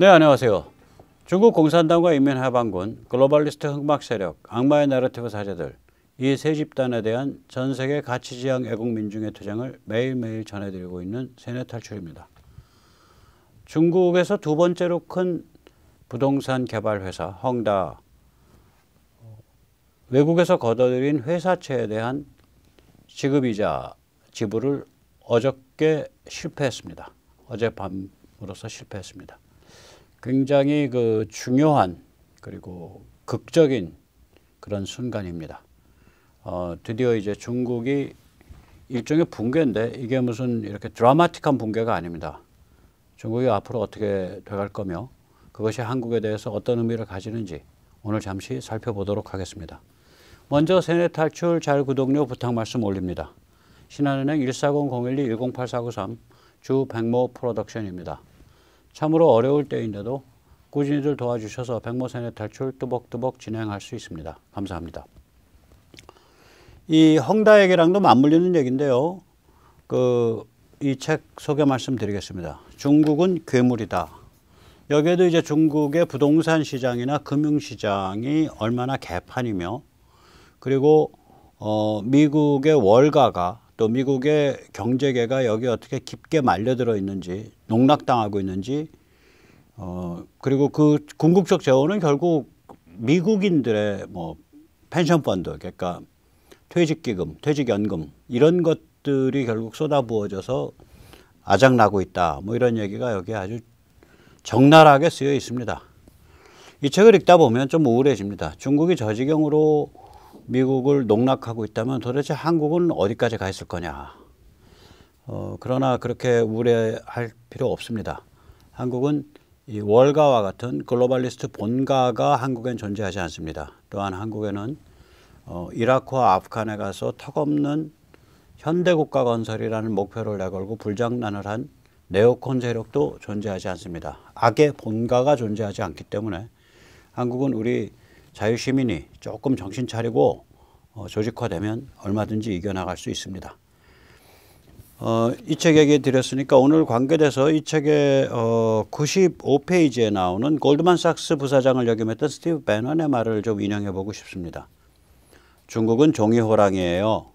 네, 안녕하세요. 중국 공산당과 인민해방군, 글로벌리스트 흥박 세력, 악마의 나르티브 사제들 이 세 집단에 대한 전 세계 가치지향 애국 민중의 투쟁을 매일매일 전해드리고 있는 세뇌 탈출입니다. 중국에서 두 번째로 큰 부동산 개발 회사 헝다 외국에서 거둬들인 회사채에 대한 지급이자 지불을 어저께 실패했습니다. 어젯밤으로서 실패했습니다. 굉장히 그 중요한 그리고 극적인 그런 순간입니다. 어, 드디어 이제 중국이 일종의 붕괴인데 이게 무슨 이렇게 드라마틱한 붕괴가 아닙니다. 중국이 앞으로 어떻게 돼갈 거며 그것이 한국에 대해서 어떤 의미를 가지는지 오늘 잠시 살펴보도록 하겠습니다. 먼저 세내 탈출 잘 구독료 부탁 말씀 올립니다. 신한은행 140-012-108493 주 백모 프로덕션입니다. 참으로 어려울 때인데도 꾸준히들 도와주셔서 백모산의 탈출 뚜벅뚜벅 진행할 수 있습니다. 감사합니다. 이 헝다에게랑도 맞물리는 얘기인데요. 그 이 책 소개 말씀드리겠습니다. 중국은 괴물이다. 여기에도 이제 중국의 부동산 시장이나 금융 시장이 얼마나 개판이며 그리고 어 미국의 월가가 또 미국의 경제계가 여기 어떻게 깊게 말려들어 있는지 농락당하고 있는지 어 그리고 그 궁극적 재원은 결국 미국인들의 뭐 펜션 펀드 그러니까 퇴직기금, 퇴직연금 이런 것들이 결국 쏟아부어져서 아작나고 있다. 뭐 이런 얘기가 여기 아주 적나라하게 쓰여 있습니다. 이 책을 읽다 보면 좀 우울해집니다. 중국이 저 지경으로 미국을 농락하고 있다면 도대체 한국은 어디까지 가 있을 거냐. 어, 그러나 그렇게 우려할 필요 없습니다. 한국은 이 월가와 같은 글로벌리스트 본가가 한국엔 존재하지 않습니다. 또한 한국에는 어, 이라크와 아프간에 가서 턱없는 현대국가 건설이라는 목표를 내걸고 불장난을 한 네오콘 세력도 존재하지 않습니다. 악의 본가가 존재하지 않기 때문에 한국은 우리 자유시민이 조금 정신 차리고 어, 조직화되면 얼마든지 이겨나갈 수 있습니다. 어, 이 책 얘기 드렸으니까 오늘 관계돼서 이 책의 어, 95페이지에 나오는 골드만삭스 부사장을 역임했던 스티브 배넌의 말을 좀 인용해 보고 싶습니다. 중국은 종이 호랑이에요.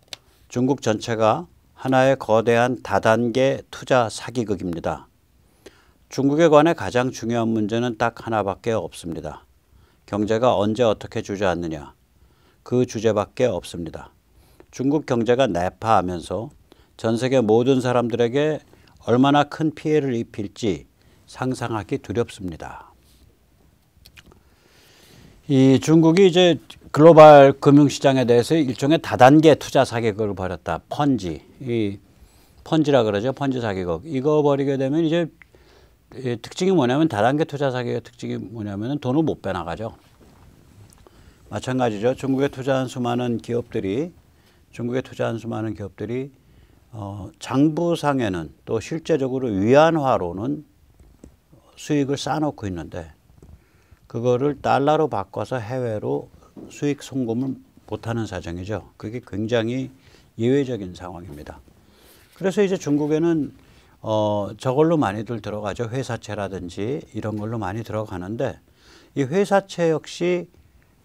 중국 전체가 하나의 거대한 다단계 투자 사기극입니다. 중국에 관해 가장 중요한 문제는 딱 하나밖에 없습니다. 경제가 언제 어떻게 주저앉느냐. 그 주제밖에 없습니다. 중국 경제가 내파하면서 전 세계 모든 사람들에게 얼마나 큰 피해를 입힐지 상상하기 두렵습니다. 이 중국이 이제 글로벌 금융시장에 대해서 일종의 다단계 투자 사격을 벌였다. 펀지. 이 펀지라 그러죠. 펀지 사기극. 이거 벌이게 되면 이제 특징이 뭐냐면 다단계 투자 사기의 특징이 뭐냐면 돈을 못 빼나가죠. 마찬가지죠. 중국에 투자한 수많은 기업들이 중국에 투자한 수많은 기업들이 어, 장부상에는 또 실제적으로 위안화로는 수익을 쌓아놓고 있는데 그거를 달러로 바꿔서 해외로 수익 송금을 못하는 사정이죠. 그게 굉장히 예외적인 상황입니다. 그래서 이제 중국에는 어, 저걸로 많이들 들어가죠. 회사채라든지 이런 걸로 많이 들어가는데 이 회사채 역시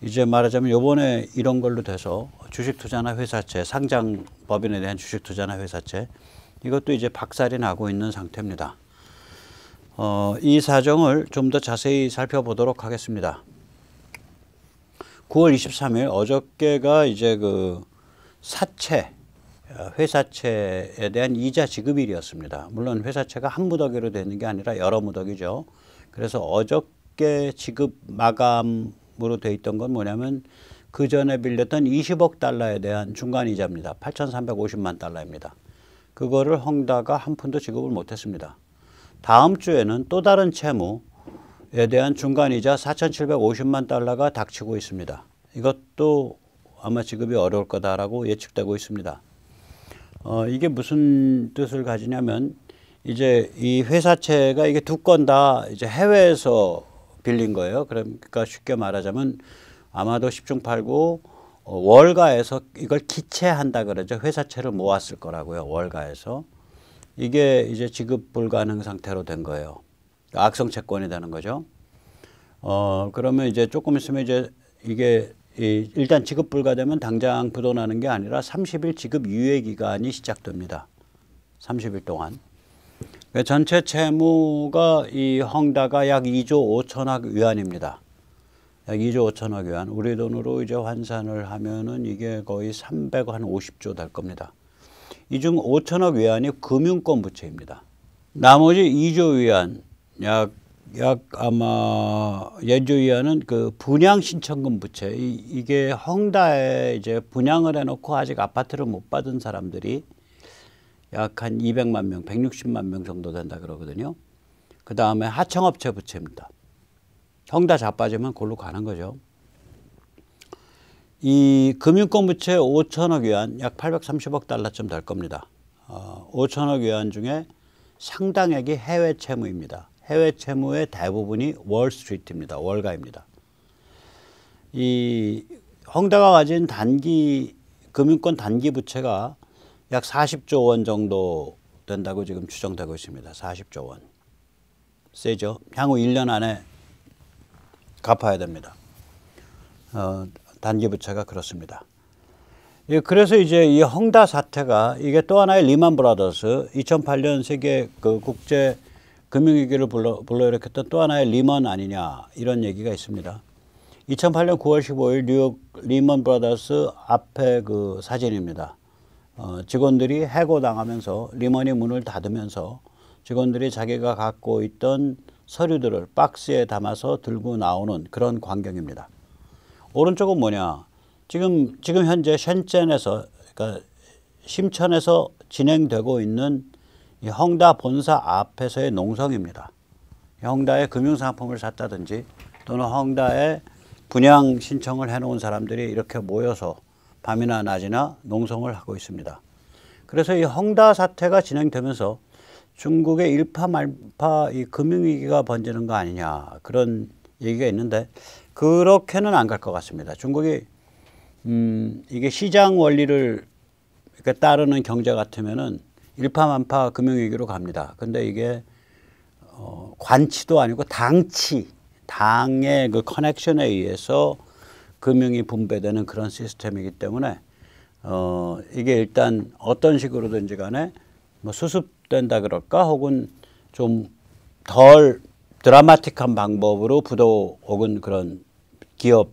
이제 말하자면 요번에 이런 걸로 돼서 주식 투자나 회사채 상장 법인에 대한 주식 투자나 회사채 이것도 이제 박살이 나고 있는 상태입니다. 어, 이 사정을 좀 더 자세히 살펴보도록 하겠습니다. 9월 23일 어저께가 이제 그 사채 회사채에 대한 이자 지급일이었습니다. 물론 회사채가 한 무더기로 되는 게 아니라 여러 무더기죠. 그래서 어저께 지급 마감 으로 돼 있던 건 뭐냐면 그 전에 빌렸던 20억 달러에 대한 중간 이자입니다. 8,350만 달러입니다. 그거를 헝다가 한 푼도 지급을 못했습니다. 다음 주에는 또 다른 채무에 대한 중간 이자 4,750만 달러가 닥치고 있습니다. 이것도 아마 지급이 어려울 거다라고 예측되고 있습니다. 어, 이게 무슨 뜻을 가지냐면 이제 이 회사채가 이게 두 건다 이제 해외에서 빌린 거예요. 그러니까 쉽게 말하자면 아마도 10중 8구 어, 월가에서 이걸 기체한다 그러죠. 회사채를 모았을 거라고요. 월가에서. 이게 이제 지급 불가능 상태로 된 거예요. 악성 채권이 되는 거죠. 어, 그러면 이제 조금 있으면 이제 이게 이 일단 지급 불가되면 당장 부도나는 게 아니라 30일 지급 유예 기간이 시작됩니다. 30일 동안. 예, 전체 채무가 이 헝다가 약 2조 5천억 위안입니다. 약 2조 5천억 위안. 우리 돈으로 이제 환산을 하면은 이게 거의 350조 될 겁니다. 이 중 5천억 위안이 금융권 부채입니다. 나머지 2조 위안, 약, 약 아마 예조 위안은 그 분양 신청금 부채. 이, 이게 헝다에 이제 분양을 해놓고 아직 아파트를 못 받은 사람들이 약한 200만 명, 160만 명 정도 된다 그러거든요. 그 다음에 하청업체 부채입니다. 형다 자빠지면 골로 가는 거죠. 이 금융권 부채 5천억 위안 약 830억 달러쯤 될 겁니다. 어, 5천억 위안 중에 상당액이 해외 채무입니다. 해외 채무의 대부분이 월스트리트입니다. 월가입니다. 이 헝다가 가진 단기 금융권 단기 부채가 약 40조 원 정도 된다고 지금 추정되고 있습니다. 40조 원. 세죠. 향후 1년 안에 갚아야 됩니다. 어, 단기 부채가 그렇습니다. 예, 그래서 이제 이 헝다 사태가 이게 또 하나의 리만 브라더스 2008년 세계 그 국제 금융위기를 불러, 불러일으켰던 또 하나의 리먼 아니냐 이런 얘기가 있습니다. 2008년 9월 15일 뉴욕 리먼 브라더스 앞에 그 사진입니다. 어, 직원들이 해고당하면서 리먼이 문을 닫으면서 직원들이 자기가 갖고 있던 서류들을 박스에 담아서 들고 나오는 그런 광경입니다. 오른쪽은 뭐냐? 지금 지금 현재 셴젠에서 그러니까 심천에서 진행되고 있는 헝다 본사 앞에서의 농성입니다. 헝다의 금융상품을 샀다든지 또는 헝다의 분양 신청을 해놓은 사람들이 이렇게 모여서 밤이나 낮이나 농성을 하고 있습니다. 그래서 이 헝다 사태가 진행되면서 중국의 일파말파 이 금융위기가 번지는 거 아니냐 그런 얘기가 있는데 그렇게는 안 갈 것 같습니다. 중국이 음 이게 시장 원리를 그러니 따르는 경제 같으면은 일파만파 금융위기로 갑니다. 근데 이게 어 관치도 아니고 당치 당의 그 커넥션에 의해서 금융이 분배되는 그런 시스템이기 때문에 어 이게 일단 어떤 식으로든지 간에 뭐 수습된다 그럴까 혹은 좀 덜 드라마틱한 방법으로 부도 혹은 그런 기업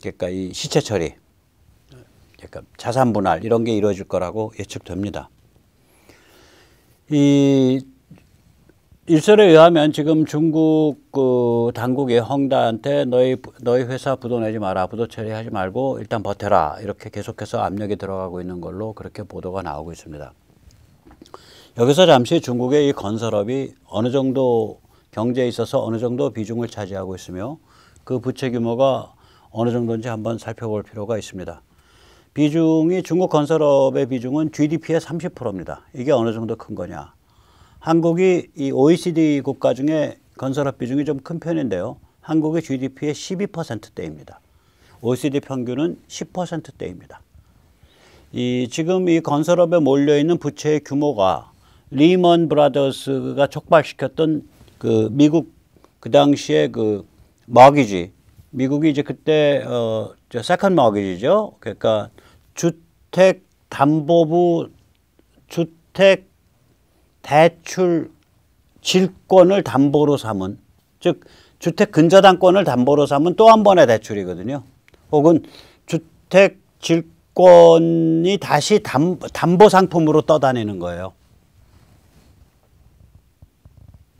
그러니까 이 시체 처리 그러니까 자산 분할 이런 게 이루어질 거라고 예측됩니다. 이 일설에 의하면 지금 중국 그 당국이 헝다한테 너희 너희 회사 부도 내지 마라 부도 처리하지 말고 일단 버텨라 이렇게 계속해서 압력이 들어가고 있는 걸로 그렇게 보도가 나오고 있습니다. 여기서 잠시 중국의 이 건설업이 어느 정도 경제에 있어서 어느 정도 비중을 차지하고 있으며 그 부채 규모가 어느 정도인지 한번 살펴볼 필요가 있습니다. 비중이 중국 건설업의 비중은 GDP의 30%입니다. 이게 어느 정도 큰 거냐? 한국이 이 OECD 국가 중에 건설업 비중이 좀 큰 편인데요. 한국의 GDP의 12%대입니다. OECD 평균은 10%대입니다. 이 지금 이 건설업에 몰려 있는 부채의 규모가 리먼 브라더스가 촉발시켰던 그 미국 그 당시에 그 머기지 미국이 이제 그때 어저 세컨 머기지죠. 그러니까 주택 담보부 주택 대출 질권을 담보로 삼은 즉 주택 근저당권을 담보로 삼은 또 한 번의 대출이거든요. 혹은 주택 질권이 다시 담, 담보 상품으로 떠다니는 거예요.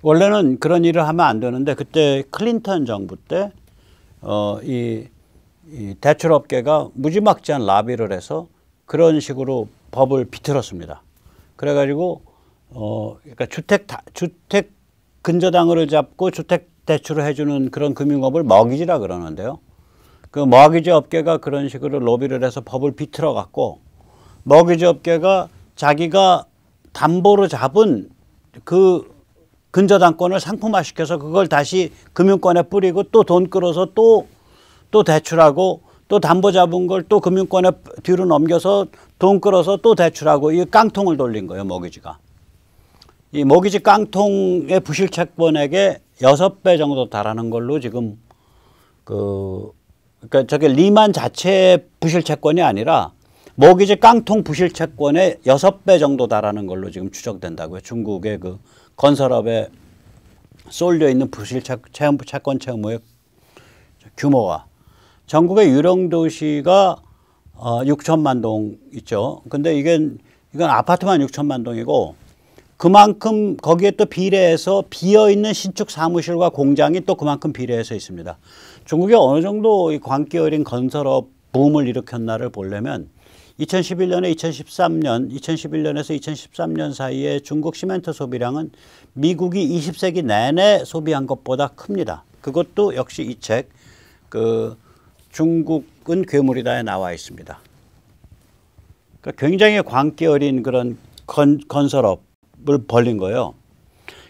원래는 그런 일을 하면 안 되는데 그때 클린턴 정부 때 어, 이, 이 대출업계가 무지막지한 라비를 해서 그런 식으로 법을 비틀었습니다. 그래가지고 어, 그러니까 주택 다, 주택 근저당을 잡고 주택 대출을 해주는 그런 금융업을 먹이지라 그러는데요. 그 머기지 업계가 그런 식으로 로비를 해서 법을 비틀어 갖고 머기지 업계가 자기가 담보로 잡은 그 근저당권을 상품화시켜서 그걸 다시 금융권에 뿌리고 또 돈 끌어서 또또 또 대출하고 또 담보 잡은 걸 또 금융권에 뒤로 넘겨서 돈 끌어서 또 대출하고 이 깡통을 돌린 거예요, 먹이지가 이 모기지 깡통의 부실채권액의 여섯 배 정도 달하는 걸로 지금 그 그러니까 저게 리만 자체 부실채권이 아니라 모기지 깡통 부실채권의 여섯 배 정도 달하는 걸로 지금 추적된다고요. 중국의 그 건설업에 쏠려 있는 부실채권 채무의 규모가 전국의 유령 도시가 어, 6천만 동 있죠. 근데 이게 이건 아파트만 6천만 동이고 그만큼 거기에 또 비례해서 비어있는 신축 사무실과 공장이 또 그만큼 비례해서 있습니다. 중국이 어느 정도 이 광기 어린 건설업 붐을 일으켰나를 보려면 2011년에 2013년, 2011년에서 2013년 사이에 중국 시멘트 소비량은 미국이 20세기 내내 소비한 것보다 큽니다. 그것도 역시 이 책, 그, 중국은 괴물이다에 나와 있습니다. 그러니까 굉장히 광기 어린 그런 건, 건설업, 벌린 거예요.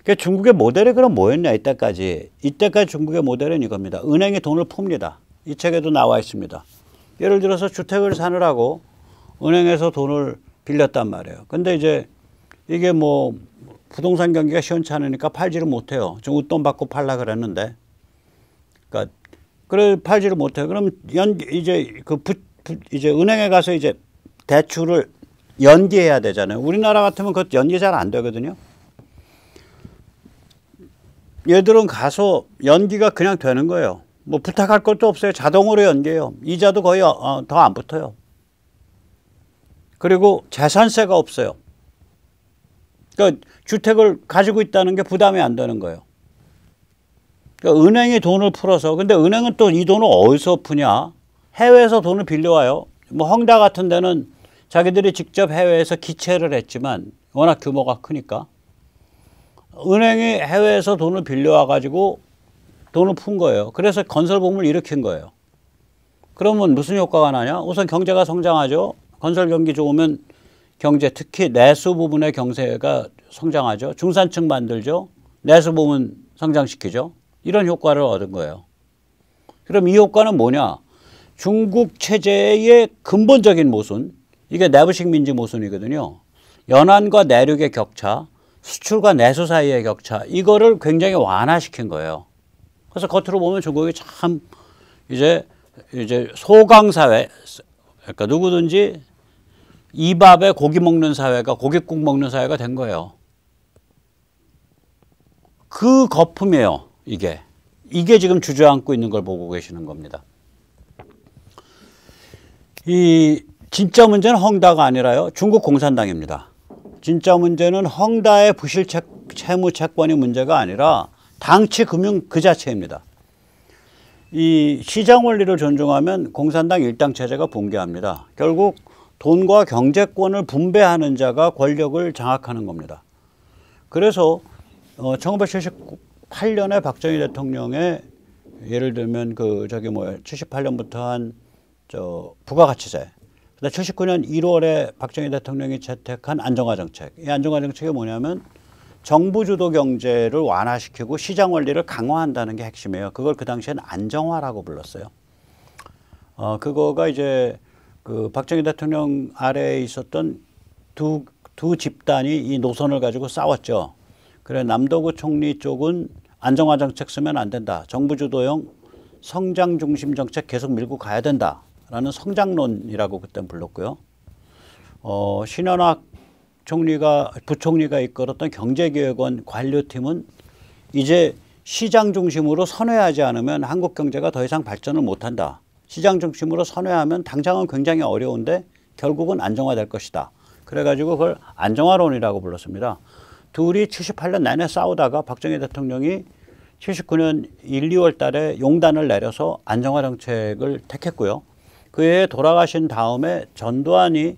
그러니까 중국의 모델이 그럼 뭐였냐 이때까지 이때까지 중국의 모델은 이겁니다. 은행이 돈을 풉니다. 이 책에도 나와 있습니다. 예를 들어서 주택을 사느라고 은행에서 돈을 빌렸단 말이에요. 근데 이제 이게 뭐 부동산 경기가 시원찮으니까 팔지를 못해요. 좀 웃돈 받고 팔라 그랬는데. 그러니까 그래 팔지를 못해요. 그럼 연 이제 그 부, 부, 이제 은행에 가서 이제 대출을 연기해야 되잖아요. 우리나라 같으면 그연기잘 안 되거든요. 얘들은 가서 연기가 그냥 되는 거예요. 뭐 부탁할 것도 없어요. 자동으로 연기해요 이자도 거의 어, 어 더안 붙어요. 그리고 재산세가 없어요. 그러니까 주택을 가지고 있다는 게 부담이 안 되는 거예요. 그러니까 은행이 돈을 풀어서 근데 은행은 또 이 돈을 어디서 푸냐? 해외에서 돈을 빌려와요. 뭐 헝다 같은 데는 자기들이 직접 해외에서 기체를 했지만 워낙 규모가 크니까 은행이 해외에서 돈을 빌려와 가지고 돈을 푼 거예요. 그래서 건설붐을 일으킨 거예요. 그러면 무슨 효과가 나냐? 우선 경제가 성장하죠. 건설 경기 좋으면 경제 특히 내수 부분의 경제가 성장하죠. 중산층 만들죠. 내수 부분 성장시키죠. 이런 효과를 얻은 거예요. 그럼 이 효과는 뭐냐? 중국 체제의 근본적인 모순, 이게 내부식 민주 모순이거든요. 연안과 내륙의 격차, 수출과 내수 사이의 격차 이거를 굉장히 완화시킨 거예요. 그래서 겉으로 보면 중국이 참 이제 이제 소강 사회 그러니까 누구든지 이 밥에 고기 먹는 사회가 고깃국 먹는 사회가 된 거예요. 그 거품이에요. 이게 이게 지금 주저앉고 있는 걸 보고 계시는 겁니다. 이 진짜 문제는 헝다가 아니라요. 중국 공산당입니다. 진짜 문제는 헝다의 부실 채, 채무 채권이 문제가 아니라 당치 금융 그 자체입니다. 이 시장 원리를 존중하면 공산당 일당 체제가 붕괴합니다. 결국 돈과 경제권을 분배하는 자가 권력을 장악하는 겁니다. 그래서 1978년에 어, 박정희 대통령의 예를 들면 그 저기 뭐야 78년부터 한 저 부가가치세 그다음 79년 1월에 박정희 대통령이 채택한 안정화 정책. 이 안정화 정책이 뭐냐면 정부 주도 경제를 완화시키고 시장 원리를 강화한다는 게 핵심이에요. 그걸 그 당시엔 안정화라고 불렀어요. 어, 그거가 이제 그 박정희 대통령 아래에 있었던 두, 두 집단이 이 노선을 가지고 싸웠죠. 그래, 남도구 총리 쪽은 안정화 정책 쓰면 안 된다. 정부 주도형 성장 중심 정책 계속 밀고 가야 된다. 라는 성장론이라고 그때 불렀고요. 어, 신현학 총리가 부총리가 이끌었던 경제기획원 관료팀은 이제 시장 중심으로 선회하지 않으면 한국 경제가 더 이상 발전을 못한다. 시장 중심으로 선회하면 당장은 굉장히 어려운데 결국은 안정화될 것이다. 그래가지고 그걸 안정화론이라고 불렀습니다. 둘이 78년 내내 싸우다가 박정희 대통령이 79년 1, 2월 달에 용단을 내려서 안정화 정책을 택했고요. 그해 돌아가신 다음에 전두환이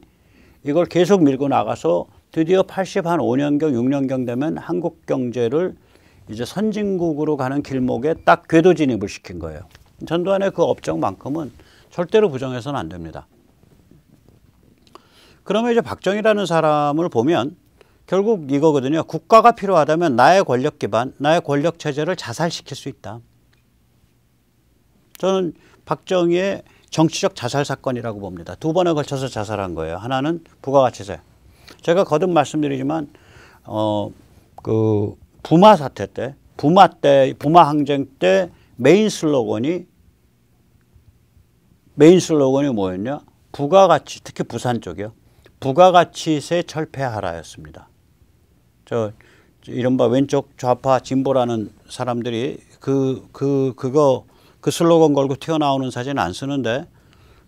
이걸 계속 밀고 나가서 드디어 80 한 5년경 6년경 되면 한국 경제를 이제 선진국으로 가는 길목에 딱 궤도 진입을 시킨 거예요. 전두환의 그 업적만큼은 절대로 부정해서는 안 됩니다. 그러면 이제 박정희라는 사람을 보면 결국 이거거든요. 국가가 필요하다면 나의 권력 기반, 나의 권력 체제를 자살시킬 수 있다. 저는 박정희의 정치적 자살 사건이라고 봅니다. 두 번에 걸쳐서 자살한 거예요. 하나는 부가가치세. 제가 거듭 말씀드리지만 어 그 부마 사태 때, 부마 때, 부마 항쟁 때 메인 슬로건이 메인 슬로건이 뭐였냐? 부가가치, 특히 부산 쪽이요. 부가가치세 철폐하라였습니다. 저 이른바 왼쪽 좌파 진보라는 사람들이 그, 그, 그거 그 슬로건 걸고 튀어나오는 사진 안 쓰는데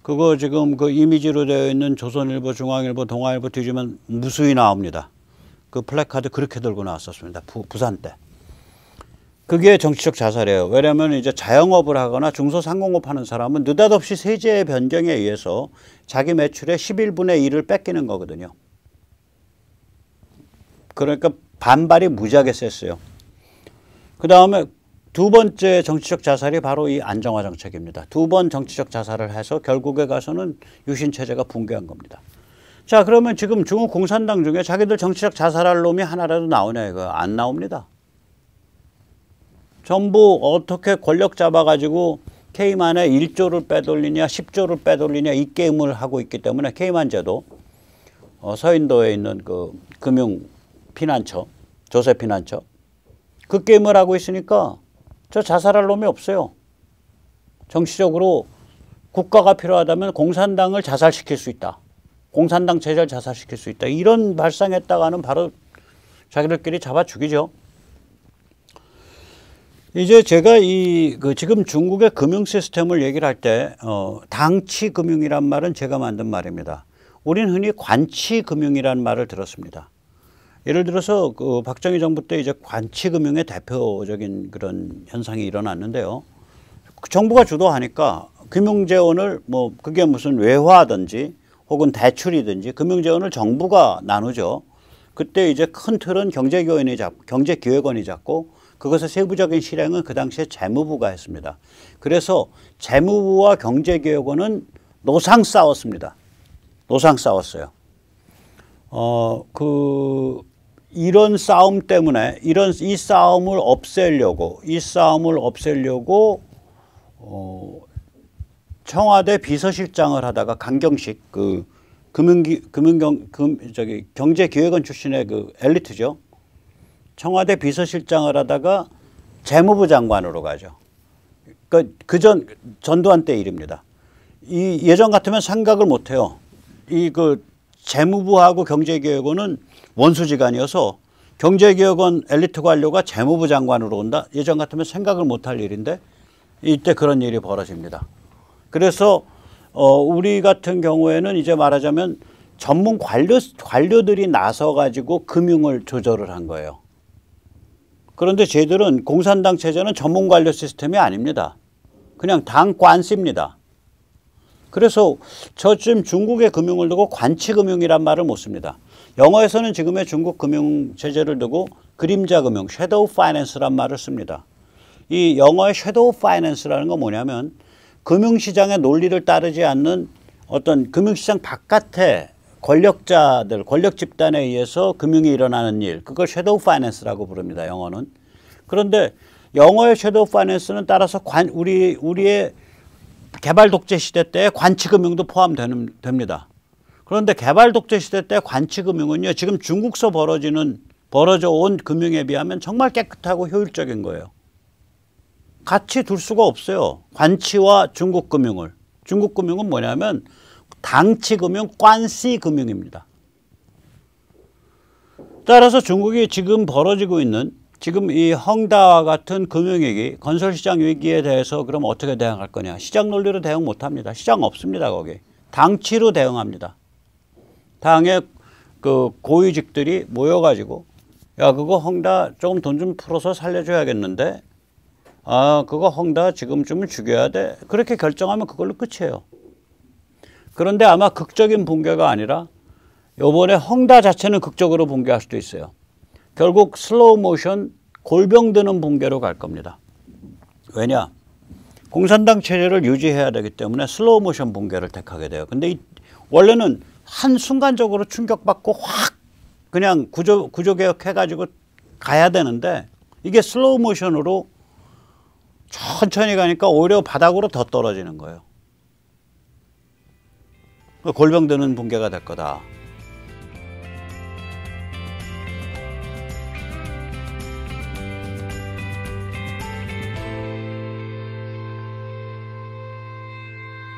그거 지금 그 이미지로 되어 있는 조선일보, 중앙일보, 동아일보 뒤지면 무수히 나옵니다. 그 플래카드 그렇게 들고 나왔었습니다. 부, 부산 때. 그게 정치적 자살이에요. 왜냐하면 이제 자영업을 하거나 중소상공업 하는 사람은 느닷없이 세제의 변경에 의해서 자기 매출의 11분의 1을 뺏기는 거거든요. 그러니까 반발이 무지하게 셌어요. 그 다음에 두 번째 정치적 자살이 바로 이 안정화 정책입니다. 두 번 정치적 자살을 해서 결국에 가서는 유신 체제가 붕괴한 겁니다. 자 그러면 지금 중국 공산당 중에 자기들 정치적 자살할 놈이 하나라도 나오냐 이거 안 나옵니다. 전부 어떻게 권력 잡아가지고 케이만에 1조를 빼돌리냐 10조를 빼돌리냐 이 게임을 하고 있기 때문에 케이만제도 어, 서인도에 있는 그 금융 피난처 조세 피난처 그 게임을 하고 있으니까 저 자살할 놈이 없어요. 정치적으로 국가가 필요하다면 공산당을 자살시킬 수 있다. 공산당 제자를 자살시킬 수 있다. 이런 발상했다가는 바로 자기들끼리 잡아 죽이죠. 이제 제가 이그 지금 중국의 금융 시스템을 얘기를 할때 어, 당치 금융이란 말은 제가 만든 말입니다. 우리는 흔히 관치 금융이란 말을 들었습니다. 예를 들어서 그 박정희 정부 때 이제 관치금융의 대표적인 그런 현상이 일어났는데요. 정부가 주도하니까 금융재원을 뭐 그게 무슨 외화든지 혹은 대출이든지 금융재원을 정부가 나누죠. 그때 이제 큰 틀은 경제교원이잡 경제기획원이 잡고 그것의 세부적인 실행은 그 당시에 재무부가 했습니다. 그래서 재무부와 경제교획원은 노상 싸웠습니다. 노상 싸웠어요. 어, 그 이런 싸움 때문에 이런 이 싸움을 없애려고 이 싸움을 없애려고 어, 청와대 비서실장을 하다가 강경식 그 금융기 금융경 금 저기 경제기획원 출신의 그 엘리트죠. 청와대 비서실장을 하다가 재무부 장관으로 가죠. 그전 그 그러 전두환 때 일입니다. 이 예전 같으면 생각을 못 해요. 이그 재무부하고 경제개혁원은 원수지간이어서 경제개혁원 엘리트 관료가 재무부 장관으로 온다. 예전 같으면 생각을 못할 일인데 이때 그런 일이 벌어집니다. 그래서 어, 우리 같은 경우에는 이제 말하자면 전문 관료, 관료들이 나서 가지고 금융을 조절을 한 거예요. 그런데 쟤들은 공산당 체제는 전문 관료 시스템이 아닙니다. 그냥 당 관습니다. 그래서 저쯤 중국의 금융을 두고 관치금융이란 말을 못 씁니다. 영어에서는 지금의 중국 금융 제를 두고 그림자 금융, 섀도우 파이낸스란 말을 씁니다. 이 영어의 섀도우 파이낸스라는 건 뭐냐면 금융시장의 논리를 따르지 않는 어떤 금융시장 바깥에 권력자들, 권력 집단에 의해서 금융이 일어나는 일, 그걸 섀도우 파이낸스라고 부릅니다. 영어는. 그런데 영어의 섀도우 파이낸스는 따라서 관, 우리, 우리의 개발 독재 시대 때 관치금융도 포함됩니다. 그런데 개발 독재 시대 때 관치금융은요 지금 중국서 벌어지는 벌어져 온 금융에 비하면 정말 깨끗하고 효율적인 거예요. 같이 둘 수가 없어요. 관치와 중국 금융을. 중국 금융은 뭐냐면 당치 금융, 관시 금융입니다. 따라서 중국이 지금 벌어지고 있는 지금 이 헝다와 같은 금융위기, 건설시장 위기에 대해서 그럼 어떻게 대응할 거냐. 시장 논리로 대응 못합니다. 시장 없습니다, 거기. 당치로 대응합니다. 당의 그 고위직들이 모여가지고 야 그거 헝다 조금 돈 좀 풀어서 살려줘야겠는데 아 그거 헝다 지금쯤은 죽여야 돼 그렇게 결정하면 그걸로 끝이에요. 그런데 아마 극적인 붕괴가 아니라 요번에 헝다 자체는 극적으로 붕괴할 수도 있어요. 결국 슬로우 모션 골병되는 붕괴로 갈 겁니다. 왜냐? 공산당 체제를 유지해야 되기 때문에 슬로우 모션 붕괴를 택하게 돼요. 근데 이, 원래는 한순간적으로 충격받고 확 그냥 구조, 구조개혁 해가지고 가야 되는데 이게 슬로우 모션으로 천천히 가니까 오히려 바닥으로 더 떨어지는 거예요. 골병 드는 붕괴가 될 거다.